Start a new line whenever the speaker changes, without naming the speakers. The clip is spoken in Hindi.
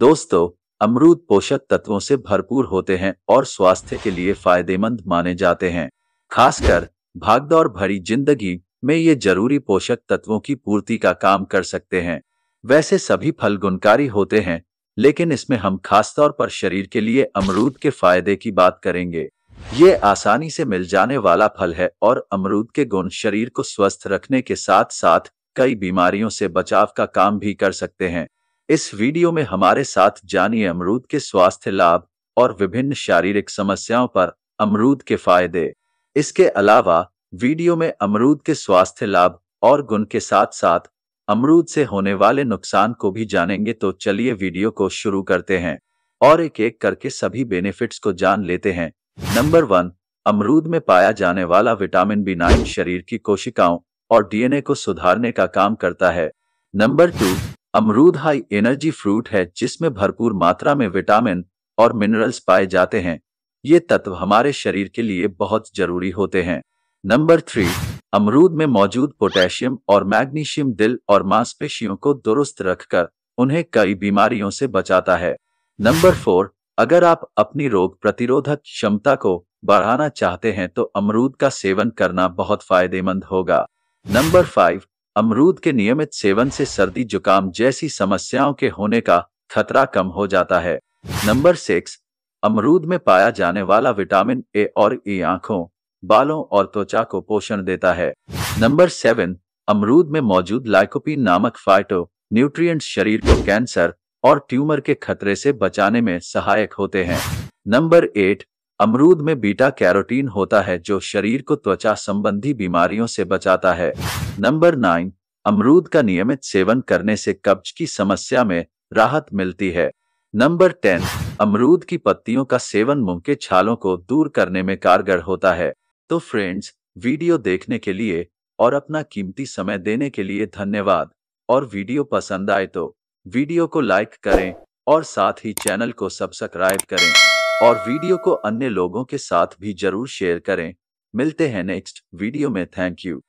दोस्तों अमरूद पोषक तत्वों से भरपूर होते हैं और स्वास्थ्य के लिए फायदेमंद माने जाते हैं खासकर भागदौड़ भरी जिंदगी में ये जरूरी पोषक तत्वों की पूर्ति का काम कर सकते हैं वैसे सभी फल गुणकारी होते हैं लेकिन इसमें हम खासतौर पर शरीर के लिए अमरूद के फायदे की बात करेंगे ये आसानी से मिल जाने वाला फल है और अमरूद के गुण शरीर को स्वस्थ रखने के साथ साथ कई बीमारियों से बचाव का काम भी कर सकते हैं इस वीडियो में हमारे साथ जानिए अमरूद के स्वास्थ्य लाभ और विभिन्न शारीरिक समस्याओं पर अमरूद के फायदे इसके अलावा वीडियो में अमरूद के स्वास्थ्य लाभ और गुण के साथ साथ अमरूद से होने वाले नुकसान को भी जानेंगे तो चलिए वीडियो को शुरू करते हैं और एक एक करके सभी बेनिफिट्स को जान लेते हैं नंबर वन अमरूद में पाया जाने वाला विटामिन बी नाइन शरीर की कोशिकाओं और डीएनए को सुधारने का काम करता है नंबर टू अमरूद हाई एनर्जी फ्रूट है जिसमें भरपूर मात्रा में विटामिन और मिनरल्स पाए जाते हैं ये तत्व हमारे शरीर के लिए बहुत जरूरी होते हैं नंबर थ्री अमरूद में मौजूद पोटेशियम और मैग्नीशियम दिल और मांसपेशियों को दुरुस्त रखकर उन्हें कई बीमारियों से बचाता है नंबर फोर अगर आप अपनी रोग प्रतिरोधक क्षमता को बढ़ाना चाहते हैं तो अमरूद का सेवन करना बहुत फायदेमंद होगा नंबर फाइव अमरूद के नियमित सेवन से सर्दी जुकाम जैसी समस्याओं के होने का खतरा कम हो जाता है नंबर सिक्स अमरूद में पाया जाने वाला विटामिन ए और ई आंखों बालों और त्वचा को पोषण देता है नंबर सेवन अमरूद में मौजूद लाइकोपीन नामक फाइटो न्यूट्रिएंट्स शरीर को कैंसर और ट्यूमर के खतरे से बचाने में सहायक होते हैं नंबर एट अमरूद में बीटा कैरोटीन होता है जो शरीर को त्वचा संबंधी बीमारियों से बचाता है नंबर नाइन अमरूद का नियमित सेवन करने से कब्ज की समस्या में राहत मिलती है नंबर टेन अमरूद की पत्तियों का सेवन मुंह के छालों को दूर करने में कारगर होता है तो फ्रेंड्स वीडियो देखने के लिए और अपना कीमती समय देने के लिए धन्यवाद और वीडियो पसंद आए तो वीडियो को लाइक करें और साथ ही चैनल को सब्सक्राइब करें और वीडियो को अन्य लोगों के साथ भी जरूर शेयर करें मिलते हैं नेक्स्ट वीडियो में थैंक यू